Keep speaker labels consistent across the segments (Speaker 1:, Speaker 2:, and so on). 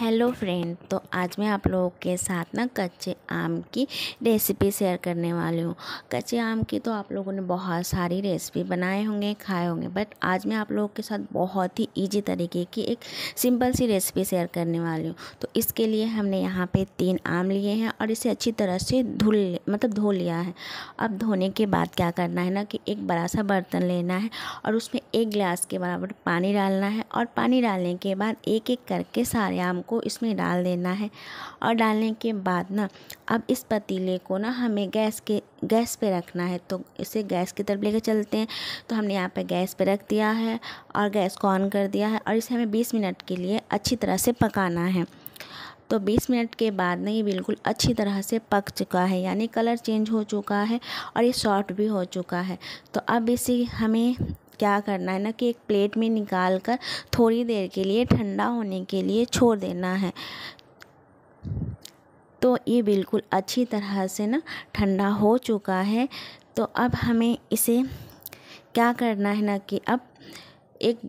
Speaker 1: hello friend तो आज मैं आप लोगों के साथ ना कच्चे आम की रेसिपी शेयर करने वाली हूँ कच्चे आम की तो आप लोगों ने बहुत सारी रेसिपी बनाए होंगे खाए होंगे बट आज मैं आप लोगों के साथ बहुत ही इजी तरीके की एक सिंपल सी रेसिपी शेयर करने वाली हूँ तो इसके लिए हमने यहाँ पे तीन आम लिए हैं और इसे अच्छी तरह से धुल मतलब धो लिया है अब धोने के बाद क्या करना है ना कि एक बड़ा सा बर्तन लेना है और उसमें एक गिलास के बराबर पानी डालना है और पानी डालने के बाद एक एक करके सारे आम को इसमें डाल देना है और डालने के बाद ना अब इस पतीले को ना हमें गैस के गैस पे रखना है तो इसे गैस की तरफ लेकर चलते हैं तो हमने यहाँ पे गैस पे रख दिया है और गैस को ऑन कर दिया है और इसे हमें 20 मिनट के लिए अच्छी तरह से पकाना है तो 20 मिनट के बाद ना ये बिल्कुल अच्छी तरह से पक चुका है यानी कलर चेंज हो चुका है और ये सॉफ्ट भी हो चुका है तो अब इसे हमें क्या करना है ना कि एक प्लेट में निकाल कर थोड़ी देर के लिए ठंडा होने के लिए छोड़ देना है तो ये बिल्कुल अच्छी तरह से ना ठंडा हो चुका है तो अब हमें इसे क्या करना है ना कि अब एक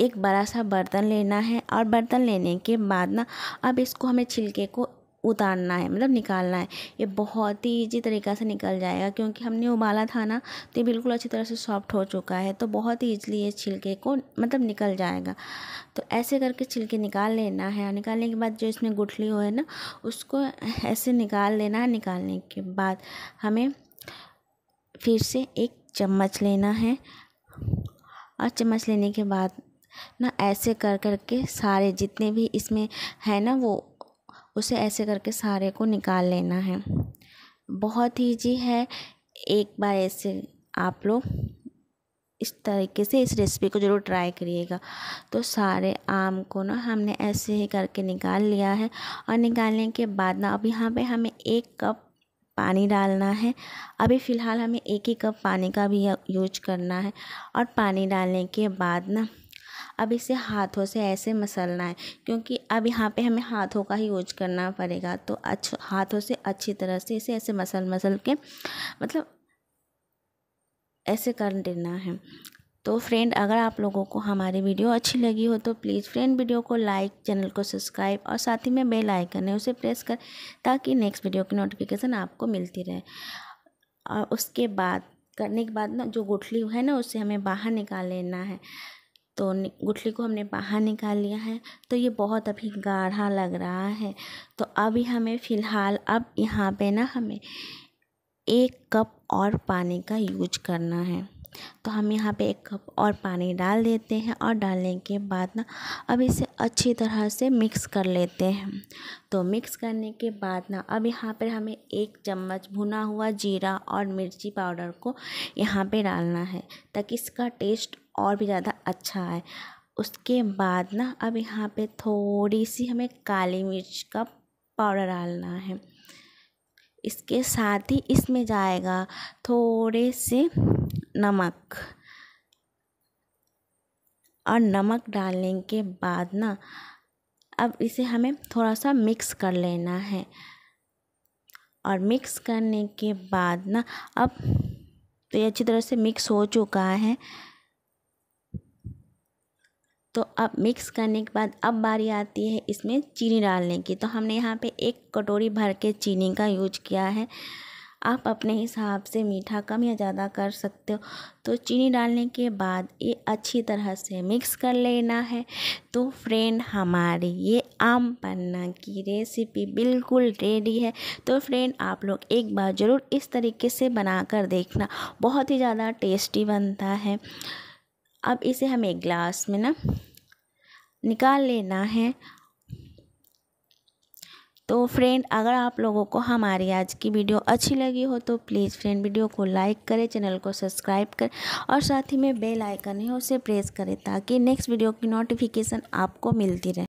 Speaker 1: एक बड़ा सा बर्तन लेना है और बर्तन लेने के बाद ना अब इसको हमें छिलके को उतारना है मतलब निकालना है ये बहुत ही ईजी तरीक़ा से निकल जाएगा क्योंकि हमने उबाला था ना तो ये बिल्कुल अच्छी तरह से सॉफ्ट हो चुका है तो बहुत ही ईजिली ये छिलके को मतलब निकल जाएगा तो ऐसे करके छिलके निकाल लेना है और निकालने के बाद जो इसमें गुठली हो है ना उसको ऐसे निकाल लेना है निकालने के बाद हमें फिर से एक चम्मच लेना है और चम्मच लेने के बाद ना ऐसे कर कर के सारे जितने भी इसमें है ना वो उसे ऐसे करके सारे को निकाल लेना है बहुत ईजी है एक बार ऐसे आप लोग इस तरीके से इस रेसिपी को ज़रूर ट्राई करिएगा तो सारे आम को ना हमने ऐसे ही करके निकाल लिया है और निकालने के बाद ना अब यहाँ पे हमें एक कप पानी डालना है अभी फ़िलहाल हमें एक ही कप पानी का भी यूज करना है और पानी डालने के बाद ना अब इसे हाथों से ऐसे मसलना है क्योंकि अब यहाँ पे हमें हाथों का ही यूज करना पड़ेगा तो अच्छ हाथों से अच्छी तरह से इसे ऐसे मसल मसल के मतलब ऐसे कर देना है तो फ्रेंड अगर आप लोगों को हमारी वीडियो अच्छी लगी हो तो प्लीज़ फ्रेंड वीडियो को लाइक चैनल को सब्सक्राइब और साथ ही में बेल आइकन है उसे प्रेस कर ताकि नेक्स्ट वीडियो की नोटिफिकेशन आपको मिलती रहे और उसके बाद करने के बाद ना जो गुठली है ना उसे हमें बाहर निकाल लेना है तो गुठली को हमने बाहर निकाल लिया है तो ये बहुत अभी गाढ़ा लग रहा है तो अभी हमें फ़िलहाल अब यहाँ पे ना हमें एक कप और पानी का यूज करना है तो हम यहाँ पे एक कप और पानी डाल देते हैं और डालने के बाद ना अब इसे अच्छी तरह से मिक्स कर लेते हैं तो मिक्स करने के बाद ना अब यहाँ पर हमें एक चम्मच भुना हुआ जीरा और मिर्ची पाउडर को यहाँ पे डालना है ताकि इसका टेस्ट और भी ज़्यादा अच्छा आए उसके बाद ना अब यहाँ पे थोड़ी सी हमें काली मिर्च का पाउडर डालना है इसके साथ ही इसमें जाएगा थोड़े से नमक और नमक डालने के बाद ना अब इसे हमें थोड़ा सा मिक्स कर लेना है और मिक्स करने के बाद ना अब तो ये अच्छी तरह से मिक्स हो चुका है तो अब मिक्स करने के बाद अब बारी आती है इसमें चीनी डालने की तो हमने यहाँ पे एक कटोरी भर के चीनी का यूज किया है आप अपने हिसाब से मीठा कम या ज़्यादा कर सकते हो तो चीनी डालने के बाद ये अच्छी तरह से मिक्स कर लेना है तो फ्रेंड हमारी ये आम पन्ना की रेसिपी बिल्कुल रेडी है तो फ्रेंड आप लोग एक बार ज़रूर इस तरीके से बना कर देखना बहुत ही ज़्यादा टेस्टी बनता है अब इसे हमें एक ग्लास में ना निकाल लेना है तो फ्रेंड अगर आप लोगों को हमारी आज की वीडियो अच्छी लगी हो तो प्लीज़ फ्रेंड वीडियो को लाइक करें चैनल को सब्सक्राइब करें और साथ ही में बेल आइकन है उसे प्रेस करें ताकि नेक्स्ट वीडियो की नोटिफिकेशन आपको मिलती रहे